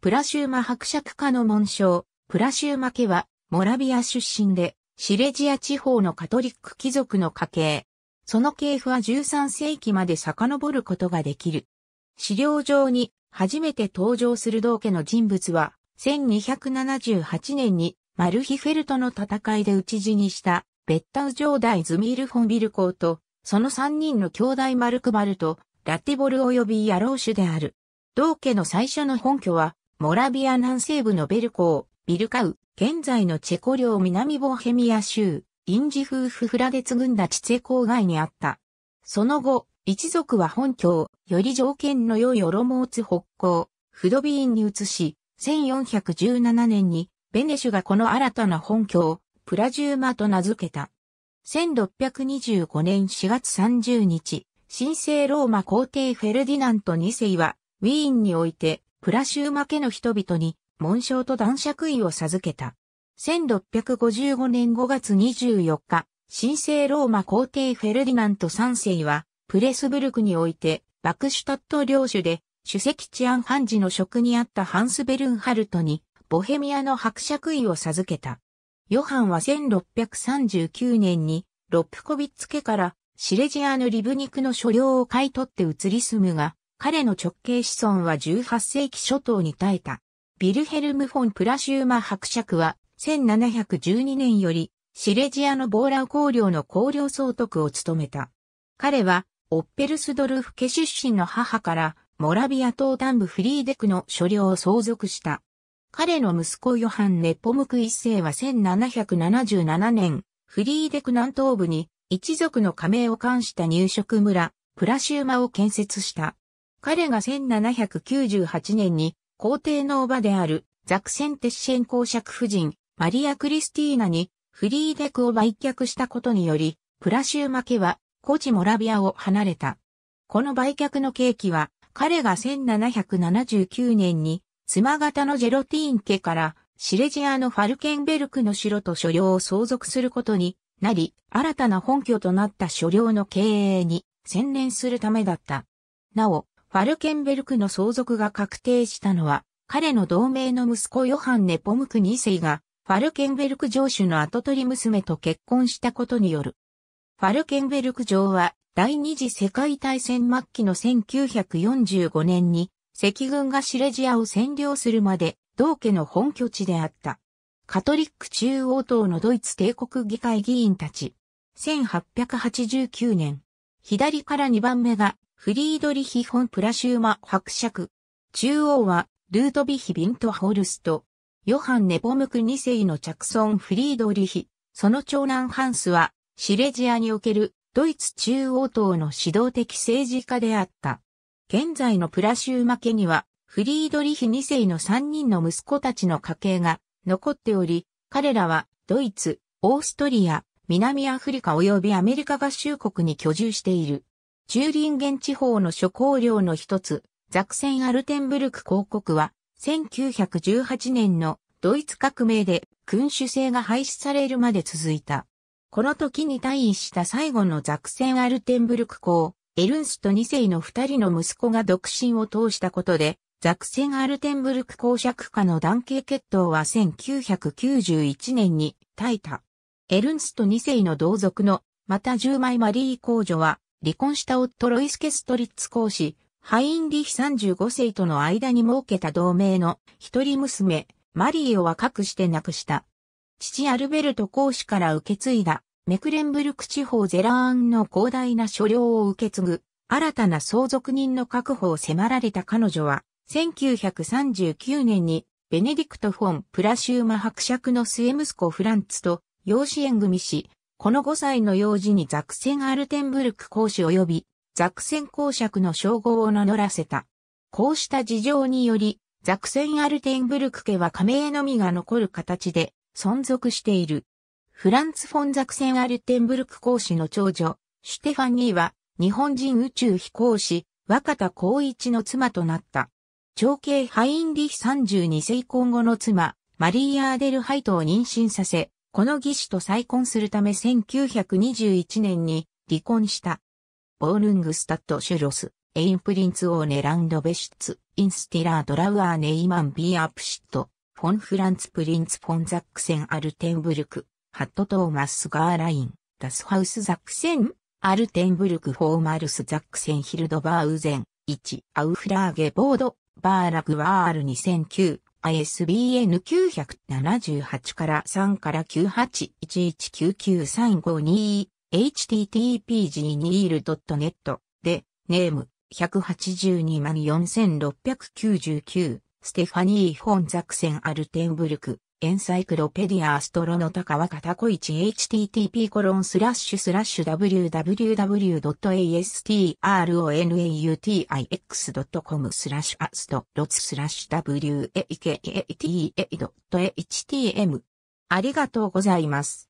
プラシューマ伯爵家の紋章、プラシューマ家は、モラビア出身で、シレジア地方のカトリック貴族の家系。その系譜は13世紀まで遡ることができる。資料上に初めて登場する同家の人物は、1278年にマルヒフェルトの戦いで討ち死にしたベッタウダ代ズミール・フォン・ビルコーと、その3人の兄弟マルクバルと、ラティボル及びヤローシュである。同家の最初の本拠は、モラビア南西部のベルコー、ビルカウ、現在のチェコ領南ボヘミア州、インジフーフフラデツ軍団チチェ郊外にあった。その後、一族は本教、より条件の良いオロモーツ北港、フドビーンに移し、1417年に、ベネシュがこの新たな本教、プラジューマと名付けた。1625年4月30日、神聖ローマ皇帝フェルディナント2世は、ウィーンにおいて、プラシューマ家の人々に、紋章と男爵位を授けた。1655年5月24日、神聖ローマ皇帝フェルディナント3世は、プレスブルクにおいて、バクシュタット領主で、主席治安判事の職にあったハンス・ベルンハルトに、ボヘミアの伯爵位を授けた。ヨハンは1639年に、ロップコビッツ家から、シレジアのリブニクの所領を買い取って移り住むが、彼の直系子孫は18世紀初頭に耐えた。ビルヘルム・フォン・プラシューマ伯爵は、1712年より、シレジアのボーラウ公領の公領総督を務めた。彼は、オッペルスドルフ家出身の母から、モラビア東南部フリーデクの所領を相続した。彼の息子ヨハン・ネポムク一世は1777年、フリーデク南東部に、一族の加盟を冠した入植村、プラシューマを建設した。彼が1798年に皇帝の叔母であるザクセン・テッシェン公爵夫人マリア・クリスティーナにフリーデクを売却したことにより、プラシューマ家はコチ・モラビアを離れた。この売却の契機は彼が1779年に妻型のジェロティーン家からシレジアのファルケンベルクの城と所領を相続することになり、新たな本拠となった所領の経営に専念するためだった。なお、ファルケンベルクの相続が確定したのは、彼の同盟の息子ヨハンネ・ポムク2世が、ファルケンベルク城主の後取り娘と結婚したことによる。ファルケンベルク城は、第二次世界大戦末期の1945年に、赤軍がシレジアを占領するまで、同家の本拠地であった。カトリック中央党のドイツ帝国議会議員たち。1889年。左から2番目がフリードリヒ・フォン・プラシューマ伯爵。中央は、ルートビヒ・ビント・ホルスト。ヨハン・ネポムク2世の着孫フリードリヒ。その長男ハンスは、シレジアにおけるドイツ中央党の指導的政治家であった。現在のプラシューマ家には、フリードリヒ2世の3人の息子たちの家系が残っており、彼らはドイツ、オーストリア、南アフリカ及びアメリカ合衆国に居住している。チューリンゲン地方の諸公領の一つ、ザクセン・アルテンブルク公国は、1918年のドイツ革命で君主制が廃止されるまで続いた。この時に退位した最後のザクセン・アルテンブルク公、エルンスト2世の二人の息子が独身を通したことで、ザクセン・アルテンブルク公爵家の男系血統は1991年に耐えた。エルンスト2世の同族の、また10枚マリー公女は、離婚した夫ロイス・ケストリッツ公使、ハインリヒ35世との間に設けた同盟の一人娘、マリーを若くして亡くした。父アルベルト公使から受け継いだ、メクレンブルク地方ゼラーンの広大な所領を受け継ぐ、新たな相続人の確保を迫られた彼女は、1939年に、ベネディクト・フォン・プラシューマ伯爵の末息子フランツと、養子縁組し、この5歳の幼児にザクセン・アルテンブルク公使及びザクセン公爵の称号を名乗らせた。こうした事情により、ザクセン・アルテンブルク家は加盟のみが残る形で存続している。フランツ・フォン・ザクセン・アルテンブルク公使の長女、シュテファニーは日本人宇宙飛行士、若田光一の妻となった。長兄ハインリヒ32世婚後の妻、マリー・アーデルハイトを妊娠させ、この義手と再婚するため1921年に離婚した。ボールングスタッドシュロス、エインプリンツオーネランドベシッツ、インスティラードラウアーネイマンビーアプシット、フォンフランツプリンツフォンザックセンアルテンブルク、ハットトーマスガーライン、ダスハウスザックセン、アルテンブルクフォーマルスザックセンヒルドバーウゼン、1、アウフラーゲボード、バーラグワール2009、ISBN 978から3から981199352 http://gmail.net で、ネーム1824699ステファニー・フォンザクセン・アルテンブルクエンサイクロペディアアストロノタカワカタコイチ http コロンスラッシュスラッシュ www.astronauti.com スラッシュアストロツスラッシュ w a k a t a h t m ありがとうございます。